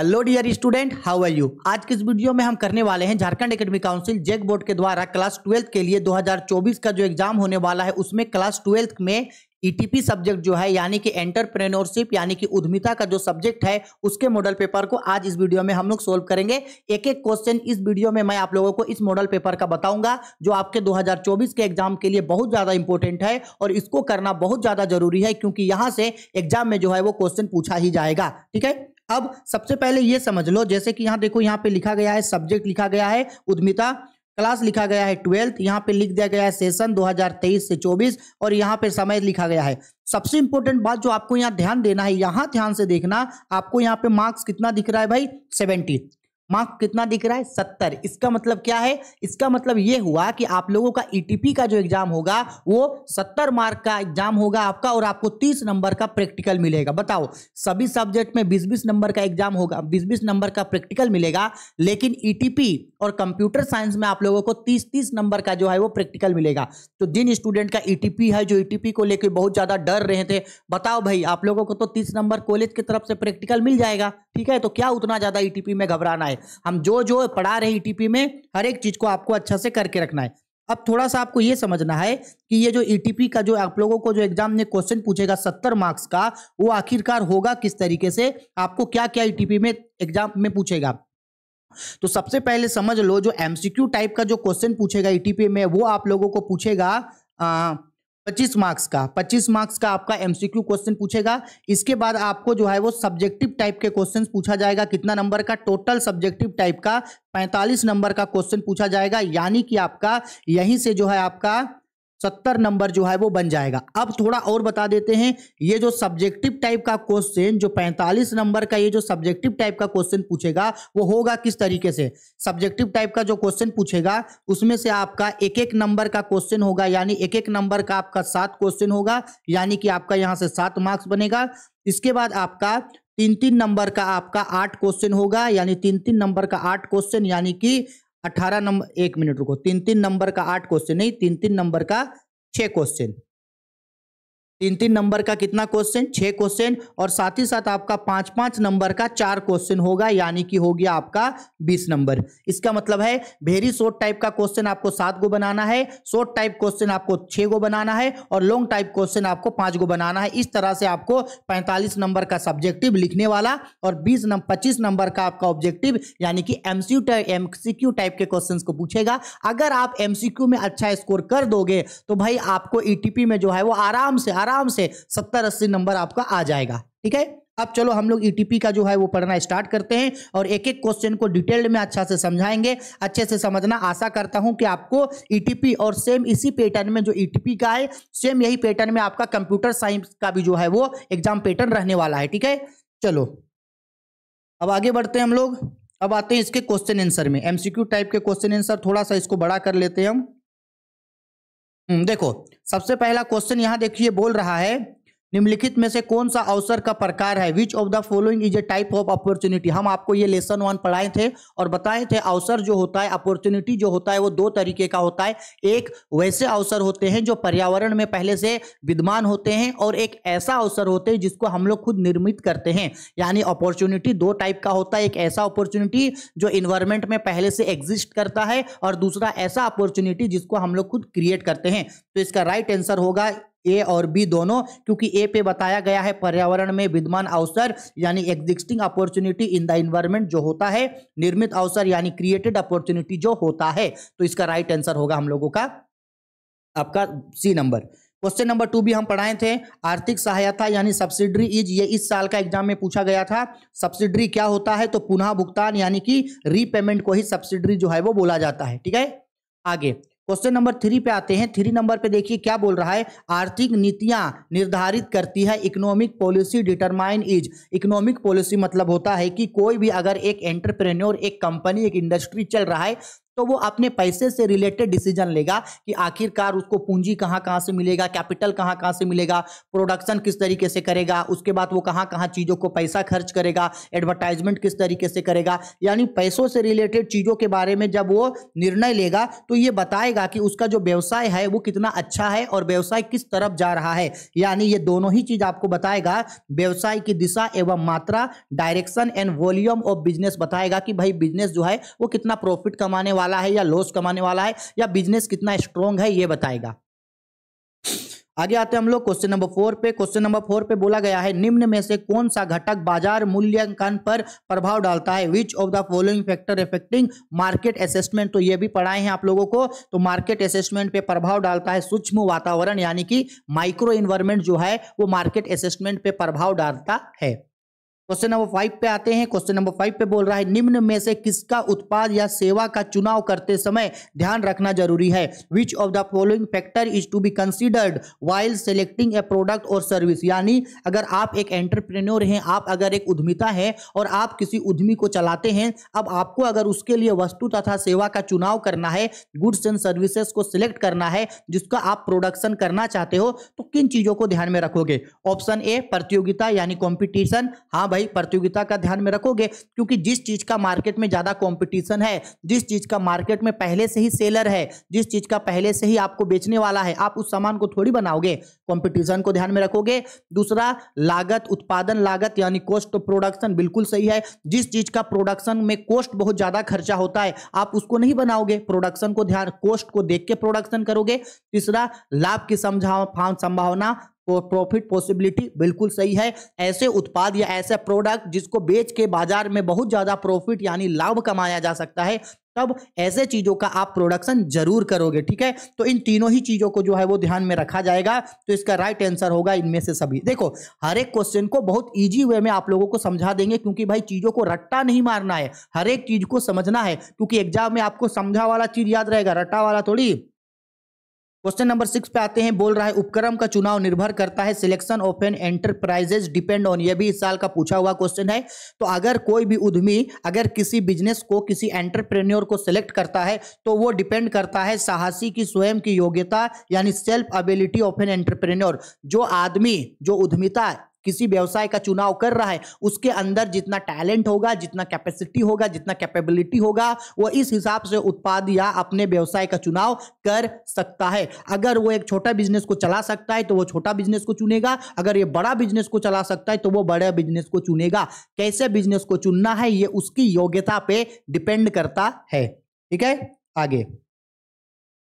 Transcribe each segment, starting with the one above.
hello dear student how are you आज के इस वीडियो में हम करने वाले हैं Jharkhand academic council JAC board के द्वारा क्लास ट्वेल्थ के लिए 2024 का जो एग्जाम होने वाला है उसमें क्लास ट्वेल्थ में ईटीपी e सब्जेक्ट जो है यानी कि एंटरप्रेन्योरशिप यानी कि उद्यमिता का जो सब्जेक्ट है उसके मॉडल पेपर को आज इस वीडियो में हम लोग सोल्व करेंगे एक एक क्वेश्चन इस वीडियो में मैं आप लोगों को इस मॉडल पेपर का बताऊंगा जो आपके 2024 के एग्जाम के लिए बहुत ज़्यादा इंपॉर्टेंट है और इसको करना बहुत ज़्यादा जरूरी है क्योंकि यहाँ से एग्जाम में जो है वो क्वेश्चन पूछा ही जाएगा ठीक है अब सबसे पहले ये समझ लो जैसे कि यहाँ देखो यहाँ पे लिखा गया है सब्जेक्ट लिखा गया है उद्यमिता क्लास लिखा गया है ट्वेल्थ यहाँ पे लिख दिया गया है सेशन 2023 से 24 और यहाँ पे समय लिखा गया है सबसे इंपॉर्टेंट बात जो आपको यहाँ ध्यान देना है यहाँ ध्यान से देखना आपको यहाँ पे मार्क्स कितना दिख रहा है भाई 70 मार्क कितना दिख रहा है सत्तर इसका मतलब क्या है इसका मतलब ये हुआ कि आप लोगों का ईटीपी e का जो एग्जाम होगा वो सत्तर मार्क का एग्जाम होगा आपका और आपको तीस नंबर का प्रैक्टिकल मिलेगा बताओ सभी सब्जेक्ट में बीस बीस नंबर का एग्जाम होगा बीस बीस नंबर का प्रैक्टिकल मिलेगा लेकिन ईटीपी e और कंप्यूटर साइंस में आप लोगों को तीस तीस नंबर का जो है वो प्रैक्टिकल मिलेगा तो जिन स्टूडेंट का ई e है जो ई को लेकर बहुत ज्यादा डर रहे थे बताओ भाई आप लोगों को तो तीस नंबर कॉलेज की तरफ से प्रैक्टिकल मिल जाएगा ठीक है तो क्या उतना ज्यादा ईटीपी में घबराना है हम जो जो पढ़ा रहे ईटीपी e में हर एक चीज को आपको अच्छा से करके रखना है अब थोड़ा सा आपको ये समझना है कि ये जो ईटीपी e का जो आप लोगों को जो एग्जाम में क्वेश्चन पूछेगा सत्तर मार्क्स का वो आखिरकार होगा किस तरीके से आपको क्या क्या ईटीपी में एग्जाम में पूछेगा तो सबसे पहले समझ लो जो एमसीक्यू टाइप का जो क्वेश्चन पूछेगा ईटीपी e में वो आप लोगों को पूछेगा आ, पच्चीस मार्क्स का पच्चीस मार्क्स का आपका एमसीक्यू क्वेश्चन पूछेगा इसके बाद आपको जो है वो सब्जेक्टिव टाइप के क्वेश्चन पूछा जाएगा कितना नंबर का टोटल सब्जेक्टिव टाइप का पैंतालीस नंबर का क्वेश्चन पूछा जाएगा यानी कि आपका यहीं से जो है आपका सत्तर नंबर जो है वो बन जाएगा अब थोड़ा और बता देते हैं ये जो सब्जेक्टिव टाइप का क्वेश्चन जो पैंतालीस नंबर का ये जो सब्जेक्टिव टाइप का क्वेश्चन पूछेगा वो होगा किस तरीके से सब्जेक्टिव टाइप का जो क्वेश्चन पूछेगा उसमें से आपका एक एक नंबर का क्वेश्चन होगा यानी एक एक नंबर का आपका सात क्वेश्चन होगा यानी कि आपका यहाँ से सात मार्क्स बनेगा इसके बाद आपका तीन तीन नंबर का आपका आठ क्वेश्चन होगा यानी तीन तीन नंबर का आठ क्वेश्चन यानी कि अठारह नंबर एक मिनट रुको तीन तीन नंबर का आठ क्वेश्चन नहीं तीन तीन नंबर का छह क्वेश्चन तीन तीन नंबर का कितना क्वेश्चन छः क्वेश्चन और साथ ही साथ आपका पाँच पाँच नंबर का चार क्वेश्चन होगा यानी कि हो गया आपका बीस नंबर इसका मतलब है वेरी शॉर्ट टाइप का क्वेश्चन आपको सात गो बनाना है शॉर्ट टाइप क्वेश्चन आपको छः गो बनाना है और लॉन्ग टाइप क्वेश्चन आपको पाँच गो बनाना है इस तरह से आपको पैंतालीस नंबर का सब्जेक्टिव लिखने वाला और बीस नंबर पच्चीस नंबर का आपका ऑब्जेक्टिव यानी कि एम एमसीक्यू टाइप के क्वेश्चन को पूछेगा अगर आप क्यू में अच्छा स्कोर कर दोगे तो भाई आपको ईटीपी e में जो है वो आराम से आराम आराम से सत्तर अस्सी नंबर आपका आ जाएगा ठीक है अब चलो हम लोग ईटीपी e का जो है वो पढ़ना स्टार्ट करते हैं और एक एक क्वेश्चन को डिटेल्ड में अच्छा से समझाएंगे अच्छे से समझना आशा करता हूं कि आपको ईटीपी e और सेम इसी पैटर्न में जो ईटीपी e का है सेम यही पैटर्न में आपका कंप्यूटर साइंस का भी जो है वो एग्जाम पैटर्न रहने वाला है ठीक है चलो अब आगे बढ़ते हैं हम लोग अब आते हैं इसके क्वेश्चन आंसर में एमसीक्यू टाइप के क्वेश्चन आंसर थोड़ा सा इसको बड़ा कर लेते हैं हम हम्म, देखो सबसे पहला क्वेश्चन यहां देखिए बोल रहा है निम्नलिखित में से कौन सा अवसर का प्रकार है which of the following is a type of opportunity हम आपको ये लेसन वन पढ़ाए थे और बताए थे अवसर जो होता है अपॉर्चुनिटी जो होता है वो दो तरीके का होता है एक वैसे अवसर होते हैं जो पर्यावरण में पहले से विद्यमान होते हैं और एक ऐसा अवसर होते हैं जिसको हम लोग खुद निर्मित करते हैं यानी अपॉर्चुनिटी दो टाइप का होता है एक ऐसा अपॉर्चुनिटी जो इन्वायरमेंट में पहले से एग्जिस्ट करता है और दूसरा ऐसा अपॉर्चुनिटी जिसको हम लोग खुद क्रिएट करते हैं तो इसका राइट आंसर होगा ए और बी दोनों क्योंकि ए पे बताया गया है पर्यावरण में विद्यमान अवसर यानी existing opportunity in the environment जो होता है निर्मित अवसर यानी क्रिएटेड अपॉर्चुनिटी जो होता है तो इसका राइट आंसर होगा हम लोगों का आपका C number question number two भी हम पढ़ाए थे आर्थिक सहायता यानी सब्सिडरी इज ये इस साल का एग्जाम में पूछा गया था सब्सिडरी क्या होता है तो पुनः भुगतान यानी कि रीपेमेंट को ही सब्सिडरी जो है वो बोला जाता है ठीक है आगे क्वेश्चन नंबर थ्री पे आते हैं थ्री नंबर पे देखिए क्या बोल रहा है आर्थिक नीतियां निर्धारित करती है economic policy determine is economic policy मतलब होता है कि कोई भी अगर एक एंटरप्रेन्योर एक कंपनी एक इंडस्ट्री चल रहा है तो वो अपने पैसे से रिलेटेड डिसीजन लेगा कि आखिरकार उसको पूंजी कहाँ कहाँ से मिलेगा कैपिटल कहाँ कहाँ से मिलेगा प्रोडक्शन किस तरीके से करेगा उसके बाद वो कहाँ कहाँ चीज़ों को पैसा खर्च करेगा एडवर्टाइजमेंट किस तरीके से करेगा यानी पैसों से रिलेटेड चीज़ों के बारे में जब वो निर्णय लेगा तो ये बताएगा कि उसका जो व्यवसाय है वो कितना अच्छा है और व्यवसाय किस तरफ जा रहा है यानी ये दोनों ही चीज़ आपको बताएगा व्यवसाय की दिशा एवं मात्रा direction and volume of business बताएगा कि भाई बिजनेस जो है वो कितना प्रॉफिट कमाने वाला वाला है या लॉस कमाने वाला है या बिजनेस कितना स्ट्रांग है ये बताएगा आगे आते हैं हम लोग क्वेश्चन नंबर फोर पे क्वेश्चन नंबर फोर पे बोला गया है निम्न में से कौन सा घटक बाजार मूल्यांकन पर प्रभाव डालता है which of the following factor affecting market assessment तो ये भी पढ़ाए हैं आप लोगों को तो मार्केट असेसमेंट पे प्रभाव डालता है सूक्ष्म वातावरण यानी कि माइक्रो इन्वायरमेंट जो है वो मार्केट असेसमेंट पे प्रभाव डालता है क्वेश्चन नंबर फाइव पे आते हैं क्वेश्चन नंबर फाइव पे बोल रहा है निम्न में से किसका उत्पाद या सेवा का चुनाव करते समय ध्यान रखना जरूरी है which of the following factor is to be considered while selecting a product और सर्विस यानी अगर आप एक एंटरप्रेन्योर हैं आप अगर एक उद्यमिता है और आप किसी उद्यमी को चलाते हैं अब आपको अगर उसके लिए वस्तु तथा सेवा का चुनाव करना है गुड्स एंड सर्विसेज को सिलेक्ट करना है जिसका आप प्रोडक्शन करना चाहते हो तो किन चीजों को ध्यान में रखोगे ऑप्शन ए प्रतियोगिता यानी कॉम्पिटिशन हाँ भाई भाई प्रतियोगिता का ध्यान में रखोगे क्योंकि जिस चीज का मार्केट में ज्यादा कंपटीशन है जिस चीज का मार्केट में पहले से ही सेलर है जिस चीज का पहले से ही आपको बेचने वाला है आप उस सामान को थोड़ी बनाओगे कॉम्पिटिशन को ध्यान में रखोगे दूसरा लागत उत्पादन लागत यानी कॉस्ट ऑफ प्रोडक्शन बिल्कुल सही है जिस चीज का प्रोडक्शन में कॉस्ट बहुत ज्यादा खर्चा होता है आप उसको नहीं बनाओगे प्रोडक्शन को ध्यान कॉस्ट को देख के प्रोडक्शन करोगे तीसरा लाभ की संभावना प्रॉफिट तो पॉसिबिलिटी बिल्कुल सही है ऐसे उत्पाद या ऐसा प्रोडक्ट जिसको बेच के बाजार में बहुत ज़्यादा प्रॉफिट यानी लाभ कमाया जा सकता है तब ऐसे चीज़ों का आप प्रोडक्शन जरूर करोगे ठीक है तो इन तीनों ही चीज़ों को जो है वो ध्यान में रखा जाएगा तो इसका राइट आंसर होगा इनमें से सभी देखो हर एक क्वेश्चन को बहुत ईजी वे में आप लोगों को समझा देंगे क्योंकि भाई चीज़ों को रट्टा नहीं मारना है हर एक चीज़ को समझना है क्योंकि एग्जाम में आपको समझा वाला चीज़ याद रहेगा रट्टा वाला थोड़ी क्वेश्चन नंबर सिक्स पे आते हैं बोल रहा है उपक्रम का चुनाव निर्भर करता है selection of an enterprises depend on ये भी इस साल का पूछा हुआ क्वेश्चन है तो अगर कोई भी उद्यमी अगर किसी बिजनेस को किसी एंटरप्रेन्योर को सिलेक्ट करता है तो वो डिपेंड करता है साहसी की स्वयं की योग्यता यानी self ability of an entrepreneur जो आदमी जो उद्यमिता किसी व्यवसाय का चुनाव कर रहा है उसके अंदर जितना टैलेंट होगा जितना कैपेसिटी होगा जितना कैपेबिलिटी होगा वो इस हिसाब से उत्पाद या अपने व्यवसाय का चुनाव कर सकता है अगर वो एक छोटा बिजनेस को चला सकता है तो वो छोटा बिजनेस को चुनेगा अगर ये बड़ा बिजनेस को चला सकता है तो वो बड़े बिजनेस को चुनेगा कैसे बिजनेस को चुनना है ये उसकी योग्यता पे डिपेंड करता है ठीक है आगे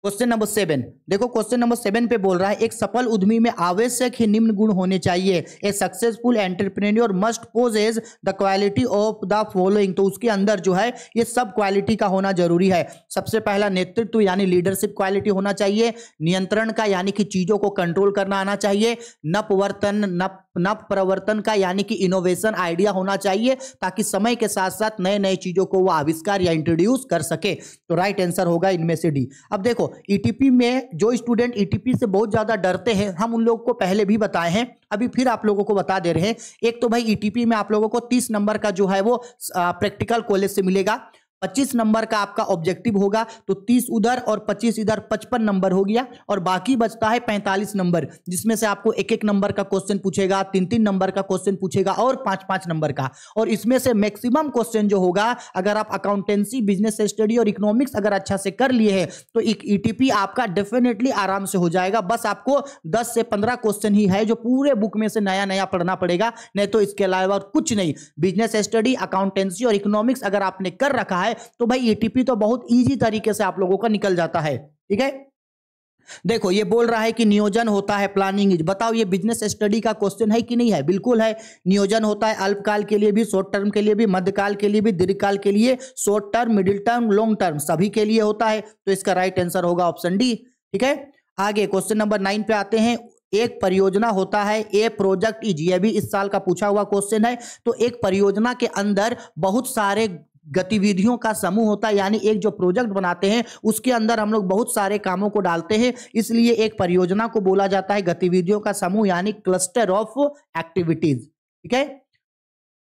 क्वेश्चन नंबर सेवन देखो क्वेश्चन नंबर सेवन पे बोल रहा है एक सफल उद्यमी में आवश्यक ही निम्न गुण होने चाहिए a successful entrepreneur must possess the quality of the following तो उसके अंदर जो है ये सब क्वालिटी का होना जरूरी है सबसे पहला नेतृत्व यानी लीडरशिप क्वालिटी होना चाहिए नियंत्रण का यानी कि चीजों को कंट्रोल करना आना चाहिए नपवर्तन नप नव प्रवर्तन का यानी कि इनोवेशन आइडिया होना चाहिए ताकि समय के साथ साथ नए नए चीजों को वो आविष्कार या इंट्रोड्यूस कर सके तो राइट आंसर होगा इनमें से डी अब देखो ईटीपी e में जो स्टूडेंट ईटीपी e से बहुत ज़्यादा डरते हैं हम उन लोगों को पहले भी बताए हैं अभी फिर आप लोगों को बता दे रहे हैं एक तो भाई ईटीपी e में आप लोगों को तीस नंबर का जो है वो प्रैक्टिकल कॉलेज से मिलेगा पच्चीस नंबर का आपका ऑब्जेक्टिव होगा तो तीस उधर और पच्चीस इधर पचपन नंबर हो गया और बाकी बचता है पैंतालीस नंबर जिसमें से आपको एक एक नंबर का क्वेश्चन पूछेगा तीन तीन नंबर का क्वेश्चन पूछेगा और पांच पांच नंबर का और इसमें से मैक्सिमम क्वेश्चन जो होगा अगर आप अकाउंटेंसी बिजनेस स्टडी और इकोनॉमिक्स अगर अच्छा से कर लिए हैं तो एक ई e आपका डेफिनेटली आराम से हो जाएगा बस आपको दस से पंद्रह क्वेश्चन ही है जो पूरे बुक में से नया नया पढ़ना पड़ेगा नहीं तो इसके अलावा कुछ नहीं बिजनेस स्टडी अकाउंटेंसी और इकोनॉमिक्स अगर आपने कर रखा है है तो भाई एटीपी तो बहुत ईजी तरीके से आप लोगों का निकल जाता है ठीक है देखो ये बोल रहा है कि नियोजन होता है प्लानिंग बताओ ये बिजनेस स्टडी का क्वेश्चन है कि नहीं है बिल्कुल है नियोजन होता है अल्पकाल के लिए भी शॉर्ट टर्म के लिए भी मध्यकाल के लिए भी दीर्घकाल के लिए short term middle term long term सभी के लिए होता है तो इसका राइट आंसर होगा ऑप्शन डी ठीक है आगे क्वेश्चन नंबर नाइन पे आते हैं एक परियोजना होता है ए प्रोजेक्ट इज ये भी इस साल का पूछा हुआ क्वेश्चन है तो एक परियोजना के अंदर बहुत सारे गतिविधियों का समूह होता है यानी एक जो प्रोजेक्ट बनाते हैं उसके अंदर हम लोग बहुत सारे कामों को डालते हैं इसलिए एक परियोजना को बोला जाता है गतिविधियों का समूह यानी क्लस्टर ऑफ एक्टिविटीज ठीक है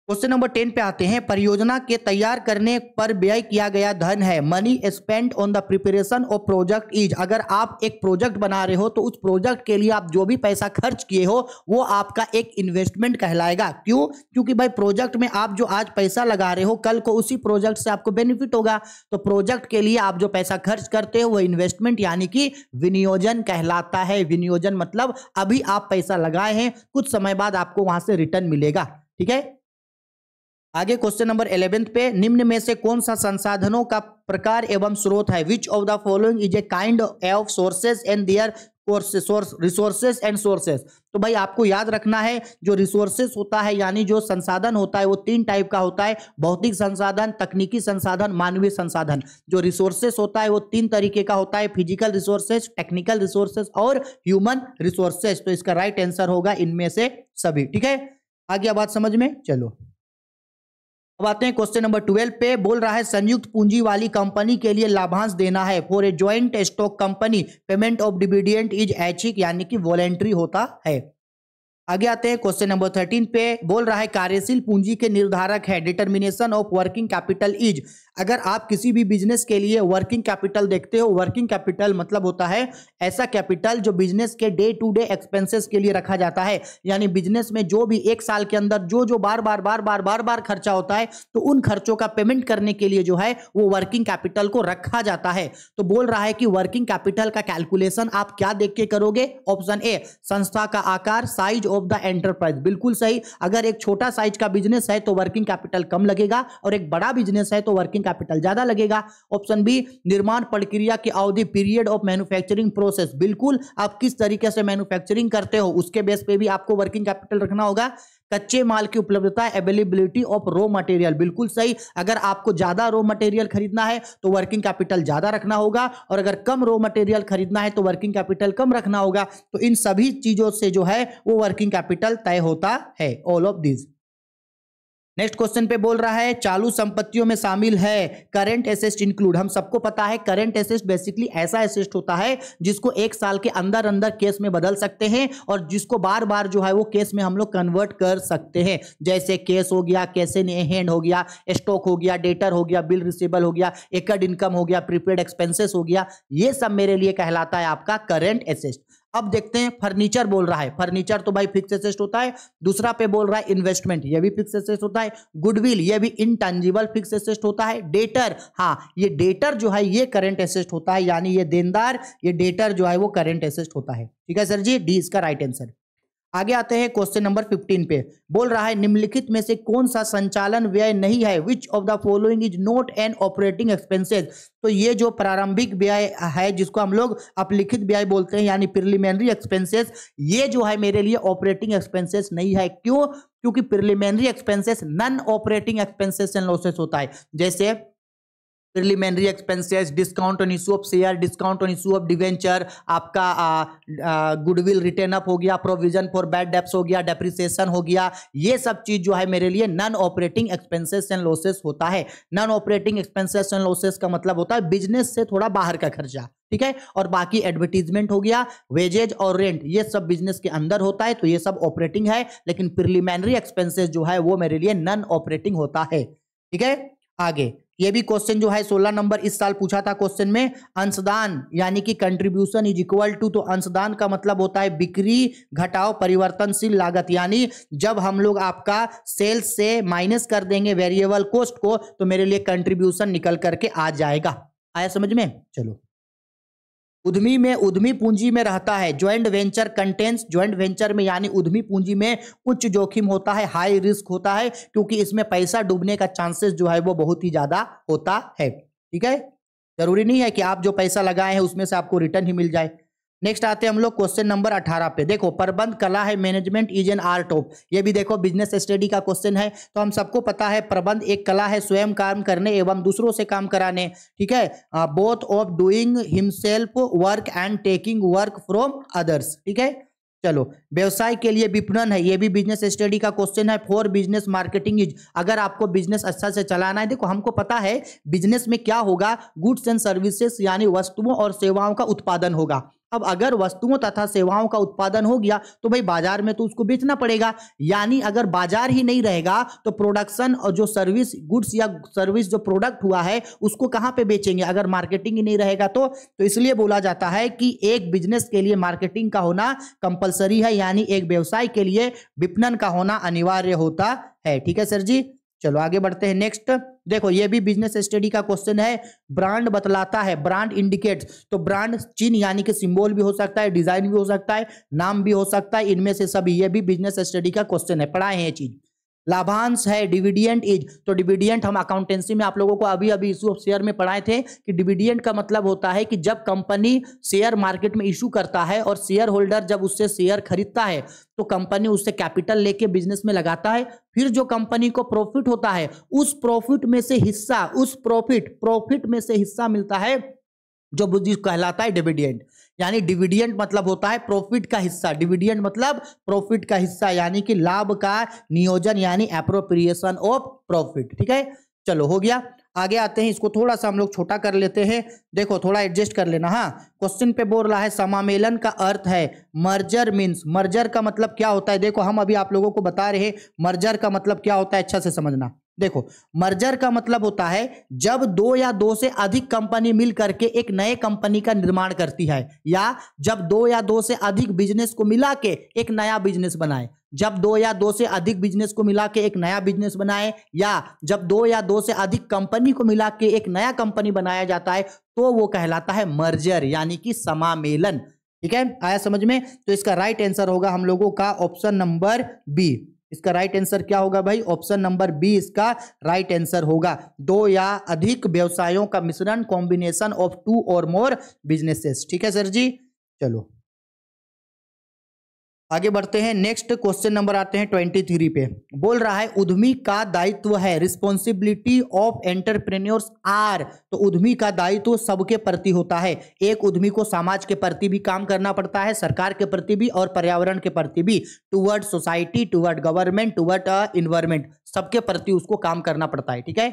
क्वेश्चन नंबर टेन पे आते हैं परियोजना के तैयार करने पर व्यय किया गया धन है money spend on the preparation of project is अगर आप एक प्रोजेक्ट बना रहे हो तो उस प्रोजेक्ट के लिए आप जो भी पैसा खर्च किए हो वो आपका एक इन्वेस्टमेंट कहलाएगा क्यों क्योंकि भाई प्रोजेक्ट में आप जो आज पैसा लगा रहे हो कल को उसी प्रोजेक्ट से आपको बेनिफिट होगा तो प्रोजेक्ट के लिए आप जो पैसा खर्च करते हो वह इन्वेस्टमेंट यानी कि विनियोजन कहलाता है विनियोजन मतलब अभी आप पैसा लगाए हैं कुछ समय बाद आपको वहां से रिटर्न मिलेगा ठीक है आगे क्वेश्चन नंबर इलेवेंथ पे निम्न में से कौन सा संसाधनों का प्रकार एवं स्रोत है which of the following is a kind of sources and their resources and sources तो भाई आपको याद रखना है जो रिसोर्सेज होता है यानी जो संसाधन होता है वो तीन टाइप का होता है भौतिक संसाधन तकनीकी संसाधन मानवीय संसाधन जो रिसोर्सेज होता है वो तीन तरीके का होता है फिजिकल रिसोर्सेज टेक्निकल रिसोर्सेज और ह्यूमन रिसोर्सेज तो इसका राइट आंसर होगा इनमें से सभी ठीक है आगे बात समझ में चलो अब आते हैं क्वेश्चन नंबर ट्वेल्व पे बोल रहा है संयुक्त पूंजी वाली कंपनी के लिए लाभांश देना है for a joint stock company payment of dividend is ऐच्छिक यानी कि वॉलेंट्री होता है आगे आते हैं क्वेश्चन नंबर थर्टीन पे बोल रहा है कार्यशील पूंजी के निर्धारक है determination of working capital is अगर आप किसी भी बिजनेस के लिए वर्किंग कैपिटल देखते हो वर्किंग कैपिटल मतलब होता है ऐसा कैपिटल जो बिजनेस के डे टू डे एक्सपेंसेस के लिए रखा जाता है यानी बिजनेस में जो भी एक साल के अंदर जो जो बार बार बार बार बार बार खर्चा होता है तो उन खर्चों का पेमेंट करने के लिए जो है वो वर्किंग कैपिटल को रखा जाता है तो बोल रहा है कि वर्किंग कैपिटल का कैलकुलेशन आप क्या देख के करोगे ऑप्शन ए संस्था का आकार साइज और ऑफ द एंटरप्राइज बिल्कुल सही अगर एक छोटा साइज का बिजनेस है तो वर्किंग कैपिटल कम लगेगा और एक बड़ा बिजनेस है तो वर्किंग कैपिटल ज्यादा लगेगा ऑप्शन बी निर्माण प्रक्रिया की अवधि पीरियड ऑफ मैन्युफैक्चरिंग प्रोसेस बिल्कुल आप किस तरीके से मैन्युफैक्चरिंग करते हो उसके बेस पे भी आपको वर्किंग कैपिटल रखना होगा कच्चे माल की उपलब्धता अवेलेबिलिटी ऑफ रॉ मटेरियल बिल्कुल सही अगर आपको ज्यादा रॉ मटेरियल खरीदना है तो वर्किंग कैपिटल ज्यादा रखना होगा और अगर कम रॉ मटेरियल खरीदना है तो वर्किंग कैपिटल कम रखना होगा तो इन सभी चीजों से जो है वो वर्किंग कैपिटल तय होता है all of this next question पे बोल रहा है चालू संपत्तियों में शामिल है करंट एसेस्ट इंक्लूड हम सबको पता है करंट एसेस्ट बेसिकली ऐसा एसेस्ट होता है जिसको एक साल के अंदर अंदर केस में बदल सकते हैं और जिसको बार बार जो है वो केस में हम लोग कन्वर्ट कर सकते हैं जैसे केस हो गया कैसे हैंड हो गया स्टॉक हो गया डेटर हो गया बिल रिसीबल हो गया एकड इनकम हो गया प्रीपेड एक्सपेंसेस हो गया ये सब मेरे लिए कहलाता है आपका करेंट एसेस्ट अब देखते हैं फर्नीचर बोल रहा है फर्नीचर तो भाई फिक्स एसेस्ट होता है दूसरा पे बोल रहा है इन्वेस्टमेंट ये भी फिक्स एसेस्ट होता है गुडविल ये भी इनटेंजिबल फिक्स एसेस्ट होता है डेटर हाँ ये डेटर जो है ये करेंट एसेस्ट होता है यानी ये देनदार ये डेटर जो है वो करेंट एसेस्ट होता है ठीक है सर जी डी इसका राइट आंसर आगे आते हैं क्वेश्चन नंबर 15 पे बोल रहा है निम्नलिखित में से कौन सा संचालन व्यय नहीं है which of the following is not an operating expenses तो ये जो प्रारंभिक व्यय है जिसको हम लोग अपलिखित व्यय बोलते हैं यानी प्रिलिमिनरी एक्सपेंसेस ये जो है मेरे लिए ऑपरेटिंग एक्सपेंसेस नहीं है क्यों क्योंकि preliminary expenses non operating expenses and losses होता है जैसे preliminary expenses discount on issue of share discount on issue of debenture आपका गुडविल रिटर्न अप हो गया प्रोविजन फॉर बैड डेप्स हो गया डेप्रिसिएशन हो गया ये सब चीज जो है मेरे लिए non operating expenses and losses होता है non operating expenses and losses का मतलब होता है बिजनेस से थोड़ा बाहर का खर्चा ठीक है और बाकी एडवर्टीजमेंट हो गया वेजेज और रेंट ये सब बिजनेस के अंदर होता है तो ये सब ऑपरेटिंग है लेकिन प्रिलिमिनरी एक्सपेंसेस जो है वो मेरे लिए नॉन ऑपरेटिंग होता है ठीक है आगे ये भी क्वेश्चन जो है सोलह नंबर इस साल पूछा था क्वेश्चन में अंशदान यानी कि कंट्रीब्यूशन इज इक्वल टू तो अंशदान का मतलब होता है बिक्री घटाओ परिवर्तनशील लागत यानी जब हम लोग आपका सेल्स से माइनस कर देंगे वेरिएबल कॉस्ट को तो मेरे लिए कंट्रीब्यूशन निकल करके आ जाएगा आया समझ में चलो उद्यमी में उद्यमी पूंजी में रहता है joint venture contains joint venture में यानी उद्यमी पूंजी में उच्च जोखिम होता है हाई रिस्क होता है क्योंकि इसमें पैसा डूबने का चांसेस जो है वो बहुत ही ज्यादा होता है ठीक है जरूरी नहीं है कि आप जो पैसा लगाए हैं उसमें से आपको रिटर्न ही मिल जाए नेक्स्ट आते हैं हम लोग क्वेश्चन नंबर 18 पे देखो प्रबंध कला है management is an art of ये भी देखो बिजनेस स्टडी का क्वेश्चन है तो हम सबको पता है प्रबंध एक कला है स्वयं काम करने एवं दूसरों से काम कराने ठीक है both of doing himself work and taking work from others ठीक है चलो व्यवसाय के लिए विपणन है ये भी बिजनेस स्टडी का क्वेश्चन है फॉर बिजनेस मार्केटिंग इज अगर आपको बिजनेस अच्छा से चलाना है देखो हमको पता है बिजनेस में क्या होगा गुड्स एंड सर्विसेस यानी वस्तुओं और सेवाओं का उत्पादन होगा अब अगर वस्तुओं तथा सेवाओं का उत्पादन हो गया तो भाई बाजार में तो उसको बेचना पड़ेगा यानी अगर बाजार ही नहीं रहेगा तो प्रोडक्शन और जो सर्विस गुड्स या सर्विस जो प्रोडक्ट हुआ है उसको कहाँ पे बेचेंगे अगर मार्केटिंग ही नहीं रहेगा तो तो इसलिए बोला जाता है कि एक बिजनेस के लिए मार्केटिंग का होना कंपलसरी है यानी एक व्यवसाय के लिए विपणन का होना अनिवार्य होता है ठीक है सर जी चलो आगे बढ़ते हैं नेक्स्ट देखो ये भी बिजनेस स्टडी का क्वेश्चन है ब्रांड बतलाता है ब्रांड इंडिकेट तो ब्रांड चिन्ह यानी कि सिंबल भी हो सकता है डिजाइन भी हो सकता है नाम भी हो सकता है इनमें से सभी ये भी बिजनेस स्टडी का क्वेश्चन है पढ़ाए हैं चीज लाभांश है डिविडियंट इज तो डिविडियंट हम अकाउंटेंसी में आप लोगों को अभी अभी इशू ऑफ शेयर में पढ़ाए थे कि डिविडियंट का मतलब होता है कि जब कंपनी शेयर मार्केट में इशू करता है और शेयर होल्डर जब उससे शेयर खरीदता है तो कंपनी उससे कैपिटल लेके बिजनेस में लगाता है फिर जो कंपनी को प्रॉफिट होता है उस प्रॉफिट में से हिस्सा उस प्रॉफिट प्रॉफिट में से हिस्सा मिलता है जो कहलाता है डिविडियंट यानी डिविडियंट मतलब होता है प्रॉफिट का हिस्सा डिविडियंट मतलब प्रॉफिट का हिस्सा यानी कि लाभ का नियोजन यानी अप्रोप्रिएशन ऑफ प्रॉफिट ठीक है चलो हो गया आगे आते हैं इसको थोड़ा सा हम लोग छोटा कर लेते हैं देखो थोड़ा एडजस्ट कर लेना हाँ क्वेश्चन पे बोल रहा है समामेलन का अर्थ है मर्जर मीन्स मर्जर का मतलब क्या होता है देखो हम अभी आप लोगों को बता रहे हैं मर्जर का मतलब क्या होता है अच्छा से समझना देखो मर्जर का मतलब होता है जब दो या दो से अधिक कंपनी मिल करके एक नए कंपनी का निर्माण करती है या जब दो या दो से अधिक बिजनेस को मिला के एक नया बिजनेस बनाए जब दो या दो से अधिक बिजनेस को मिला के एक नया बिजनेस बनाए या जब दो या दो से अधिक कंपनी को मिला के एक नया कंपनी बनाया जाता है तो वो कहलाता है मर्जर यानी कि समामेलन ठीक है आया समझ में तो इसका राइट आंसर होगा हम लोगों का ऑप्शन नंबर बी इसका राइट आंसर क्या होगा भाई ऑप्शन नंबर बी इसका राइट आंसर होगा दो या अधिक व्यवसायों का मिश्रण कॉम्बिनेशन ऑफ टू और मोर बिजनेसेस ठीक है सर जी चलो आगे बढ़ते हैं नेक्स्ट क्वेश्चन नंबर आते हैं ट्वेंटी थ्री पे बोल रहा है उद्यमी का दायित्व है रिस्पॉन्सिबिलिटी ऑफ एंटरप्रेन्योर्स आर तो उद्यमी का दायित्व सबके प्रति होता है एक उद्यमी को समाज के प्रति भी काम करना पड़ता है सरकार के प्रति भी और पर्यावरण के प्रति भी toward society toward government toward environment सबके प्रति उसको काम करना पड़ता है ठीक है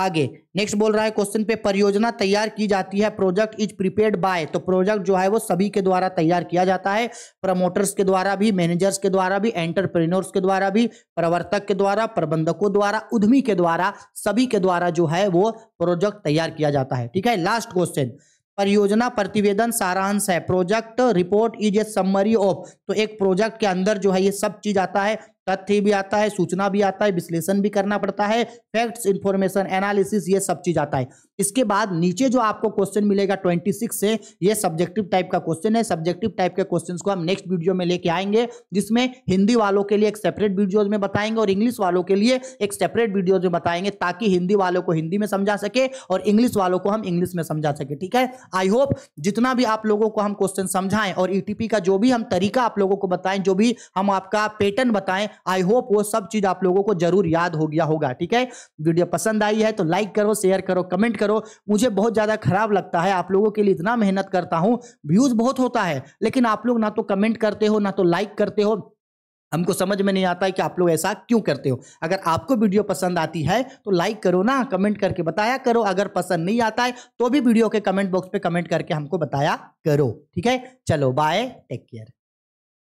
आगे नेक्स्ट बोल रहा है क्वेश्चन पे परियोजना तैयार की जाती है प्रोजेक्ट इज प्रिपेयर्ड बाय तो प्रोजेक्ट जो है वो सभी के द्वारा तैयार किया जाता है प्रमोटर्स के द्वारा भी मैनेजर्स के द्वारा भी एंटरप्रेन्योर्स के द्वारा भी प्रवर्तक के द्वारा प्रबंधकों द्वारा उद्यमी के द्वारा सभी के द्वारा जो है वो प्रोजेक्ट तैयार किया जाता है ठीक है लास्ट क्वेश्चन परियोजना प्रतिवेदन सारांश है project report is a summary of तो एक प्रोजेक्ट के अंदर जो है ये सब चीज आता है तथ्य भी आता है सूचना भी आता है विश्लेषण भी करना पड़ता है फैक्ट्स इंफॉर्मेशन एनालिसिस ये सब चीज आता है इसके बाद नीचे जो आपको क्वेश्चन मिलेगा 26 से ये सब्जेक्टिव टाइप का क्वेश्चन है सब्जेक्टिव टाइप के क्वेश्चन को हम नेक्स्ट वीडियो में लेके आएंगे जिसमें हिंदी वालों के लिए एक सेपरेट वीडियो में बताएंगे और इंग्लिश वालों के लिए एक सेपरेट वीडियो में बताएंगे ताकि हिंदी वालों को हिंदी में समझा सके और इंग्लिश वालों को हम इंग्लिश में समझा सके ठीक है आई होप जितना भी आप लोगों को हम क्वेश्चन समझाएं और ई e का जो भी हम तरीका आप लोगों को बताएं जो भी हम आपका पैटर्न बताएं आई होप वो सब चीज आप लोगों को जरूर याद हो गया होगा ठीक है वीडियो पसंद आई है तो लाइक करो शेयर करो कमेंट करो मुझे बहुत ज्यादा खराब लगता है आप लोगों के लिए इतना मेहनत करता हूँ व्यूज बहुत होता है लेकिन आप लोग ना तो कमेंट करते हो ना तो लाइक करते हो हमको समझ में नहीं आता है कि आप लोग ऐसा क्यों करते हो अगर आपको वीडियो पसंद आती है तो लाइक करो ना कमेंट करके बताया करो अगर पसंद नहीं आता है तो भी वीडियो के कमेंट बॉक्स पे कमेंट करके हमको बताया करो ठीक है चलो बाय टेक केयर